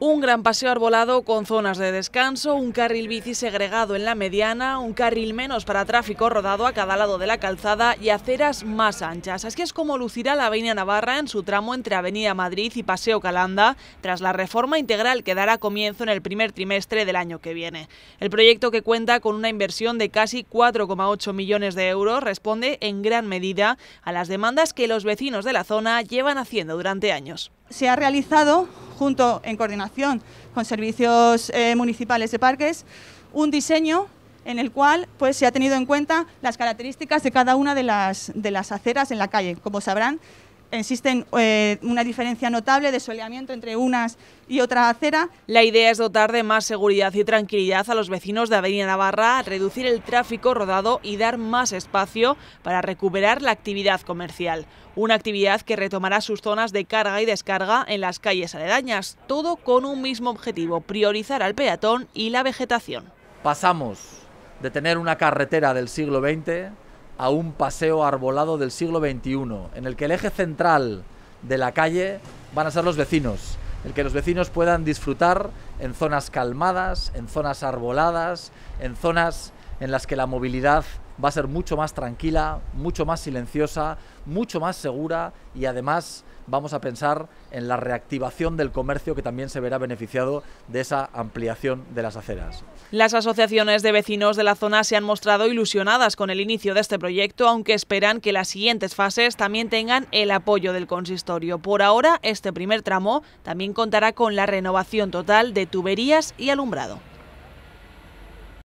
Un gran paseo arbolado con zonas de descanso, un carril bici segregado en la mediana, un carril menos para tráfico rodado a cada lado de la calzada y aceras más anchas. Así es como lucirá la Avenida Navarra en su tramo entre Avenida Madrid y Paseo Calanda, tras la reforma integral que dará comienzo en el primer trimestre del año que viene. El proyecto que cuenta con una inversión de casi 4,8 millones de euros responde en gran medida a las demandas que los vecinos de la zona llevan haciendo durante años. Se ha realizado junto en coordinación con servicios eh, municipales de parques, un diseño en el cual pues, se ha tenido en cuenta las características de cada una de las, de las aceras en la calle. Como sabrán, existen eh, una diferencia notable de soleamiento entre unas y otra acera. La idea es dotar de más seguridad y tranquilidad a los vecinos de Avenida Navarra, reducir el tráfico rodado y dar más espacio para recuperar la actividad comercial. Una actividad que retomará sus zonas de carga y descarga en las calles aledañas, todo con un mismo objetivo, priorizar al peatón y la vegetación. Pasamos de tener una carretera del siglo XX a un paseo arbolado del siglo XXI, en el que el eje central de la calle van a ser los vecinos, el que los vecinos puedan disfrutar en zonas calmadas, en zonas arboladas, en zonas en las que la movilidad va a ser mucho más tranquila, mucho más silenciosa, mucho más segura y además vamos a pensar en la reactivación del comercio que también se verá beneficiado de esa ampliación de las aceras. Las asociaciones de vecinos de la zona se han mostrado ilusionadas con el inicio de este proyecto, aunque esperan que las siguientes fases también tengan el apoyo del consistorio. Por ahora, este primer tramo también contará con la renovación total de tuberías y alumbrado.